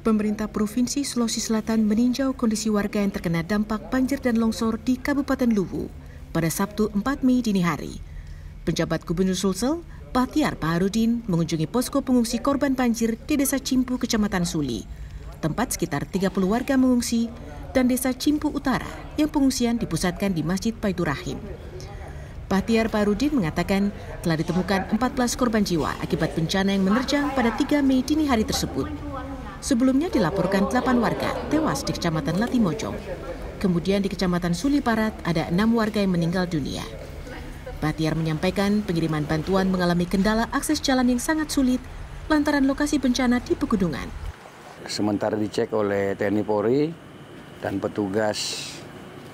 Pemerintah Provinsi Sulawesi Selatan meninjau kondisi warga yang terkena dampak banjir dan longsor di Kabupaten Luwu pada Sabtu 4 Mei dini hari. Penjabat Gubernur Sulsel, Bahtiar Paharudin, mengunjungi posko pengungsi korban banjir di Desa Cimpu, Kecamatan Suli. Tempat sekitar 30 warga mengungsi dan Desa Cimpu Utara yang pengungsian dipusatkan di Masjid Baitur Rahim. Bahtiar Parudin mengatakan telah ditemukan 14 korban jiwa akibat bencana yang menerjang pada 3 Mei dini hari tersebut. Sebelumnya dilaporkan 8 warga tewas di Kecamatan Latimojong. Kemudian di Kecamatan Suli Suliparat ada 6 warga yang meninggal dunia. Bahtiar menyampaikan pengiriman bantuan mengalami kendala akses jalan yang sangat sulit lantaran lokasi bencana di pegunungan. Sementara dicek oleh TNI Polri dan petugas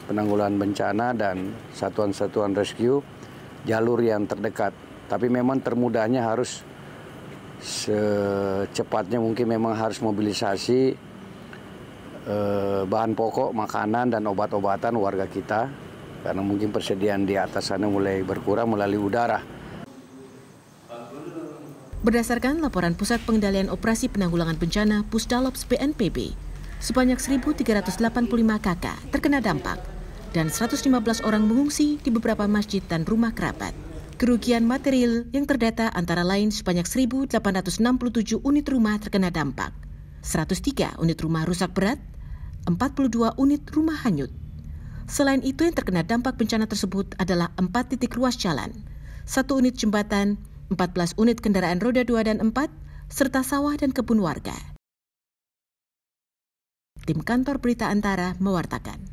penanggulangan bencana dan satuan-satuan rescue jalur yang terdekat. Tapi memang termudahnya harus secepatnya mungkin memang harus mobilisasi eh, bahan pokok, makanan dan obat-obatan warga kita karena mungkin persediaan di atas sana mulai berkurang melalui udara. Berdasarkan laporan Pusat Pengendalian Operasi Penanggulangan Bencana Pusdalops BNPB, sebanyak 1.385 kakak terkena dampak dan 115 orang mengungsi di beberapa masjid dan rumah kerabat. Kerugian material yang terdata antara lain sebanyak 1.867 unit rumah terkena dampak, 103 unit rumah rusak berat, 42 unit rumah hanyut. Selain itu yang terkena dampak bencana tersebut adalah 4 titik ruas jalan, 1 unit jembatan, 14 unit kendaraan roda 2 dan 4, serta sawah dan kebun warga. Tim Kantor Berita Antara mewartakan.